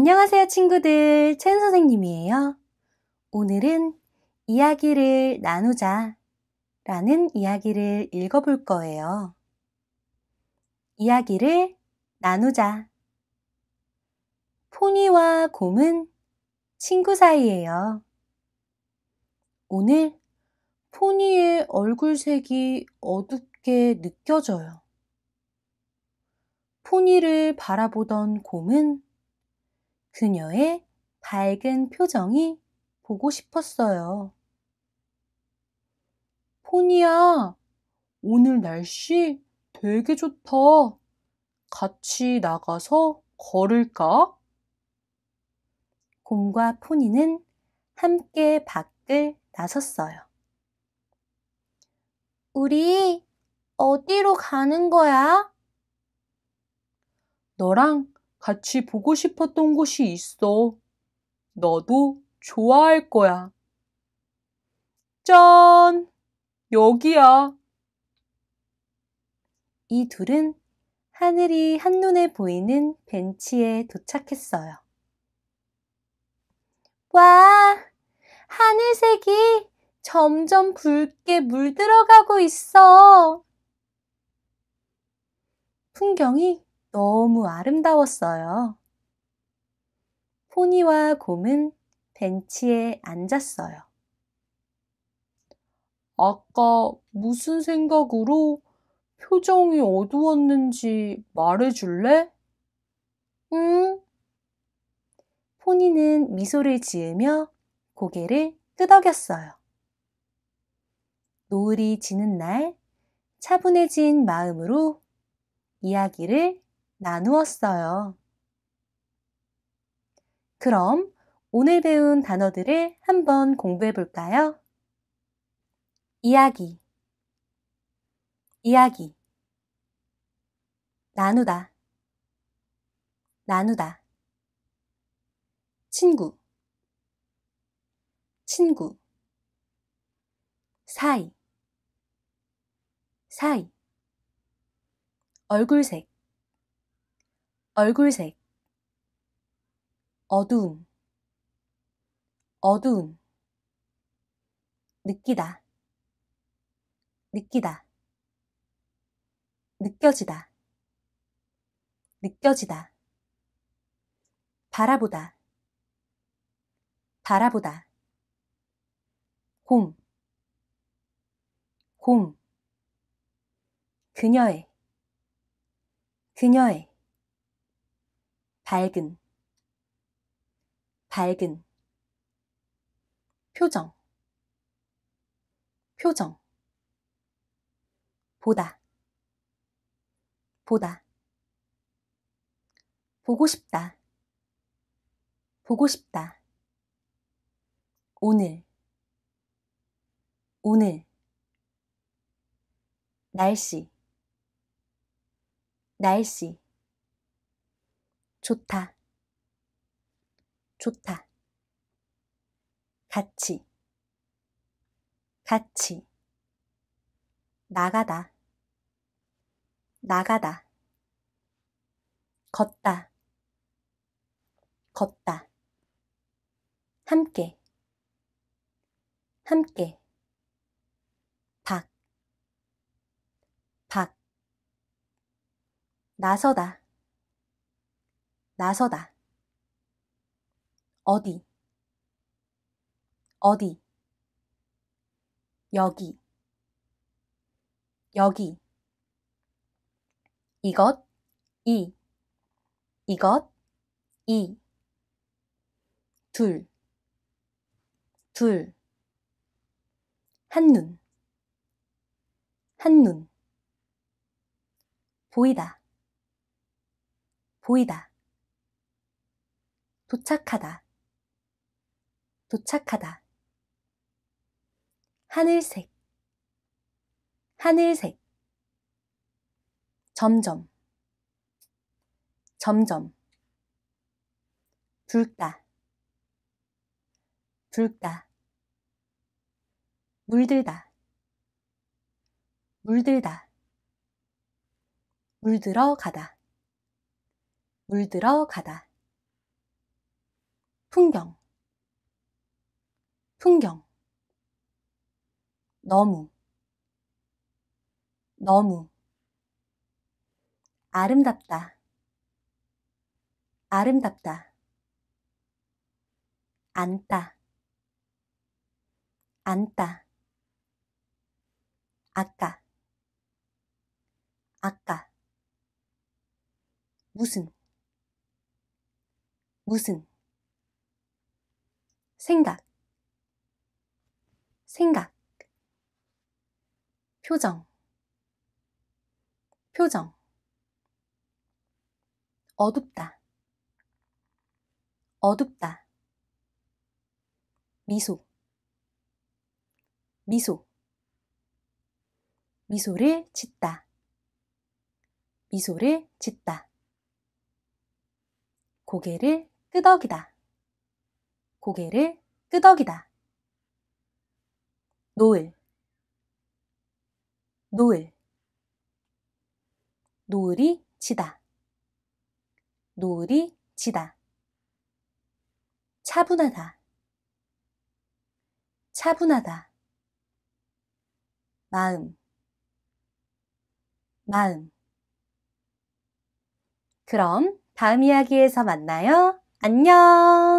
안녕하세요, 친구들. 첸 선생님이에요. 오늘은 이야기를 나누자 라는 이야기를 읽어볼 거예요. 이야기를 나누자. 포니와 곰은 친구 사이예요. 오늘 포니의 얼굴색이 어둡게 느껴져요. 포니를 바라보던 곰은 그녀의 밝은 표정이 보고 싶었어요. 포니야, 오늘 날씨 되게 좋다. 같이 나가서 걸을까? 곰과 포니는 함께 밖을 나섰어요. 우리 어디로 가는 거야? 너랑 같이 보고 싶었던 곳이 있어. 너도 좋아할 거야. 짠! 여기야. 이 둘은 하늘이 한눈에 보이는 벤치에 도착했어요. 와, 하늘색이 점점 붉게 물들어가고 있어. 풍경이 너무 아름다웠어요. 포니와 곰은 벤치에 앉았어요. 아까 무슨 생각으로 표정이 어두웠는지 말해줄래? 응. 포니는 미소를 지으며 고개를 끄덕였어요. 노을이 지는 날 차분해진 마음으로 이야기를 나누었어요. 그럼 오늘 배운 단어들을 한번 공부해 볼까요? 이야기, 이야기, 나누다, 나누다, 친구, 친구, 사이, 사이, 얼굴색, 얼굴색 어두움 어두운 느끼다 느끼다 느껴지다 느껴지다 바라보다 바라보다 곰, 곰, 그녀의, 그녀의, 밝은, 밝은. 표정, 표정. 보다, 보다. 보고 싶다, 보고 싶다. 오늘, 오늘. 날씨, 날씨. 좋다, 좋다. 같이, 같이. 나가다, 나가다. 걷다, 걷다. 함께, 함께. 박, 박. 나서다. 나서다. 어디, 어디, 여기, 여기. 이것, 이, 이것, 이. 둘, 둘. 한눈, 한눈. 보이다, 보이다. 도착하다, 도착하다. 하늘색, 하늘색. 점점, 점점. 붉다, 붉다. 물들다, 물들다. 물들어 가다, 물들어 가다. 풍경, 풍경. 너무, 너무. 아름답다, 아름답다. 안다안다 아까, 아까. 무슨, 무슨. 생각, 생각, 표정, 표정, 어둡다, 어둡다, 미소, 미소, 미소를 짓다, 미소를 짓다, 고개를 끄덕이다. 고개를 끄덕이다. 노을, 노을, 노을이 지다. 노을이 지다. 차분하다. 차분하다. 마음, 마음. 그럼 다음 이야기에서 만나요. 안녕!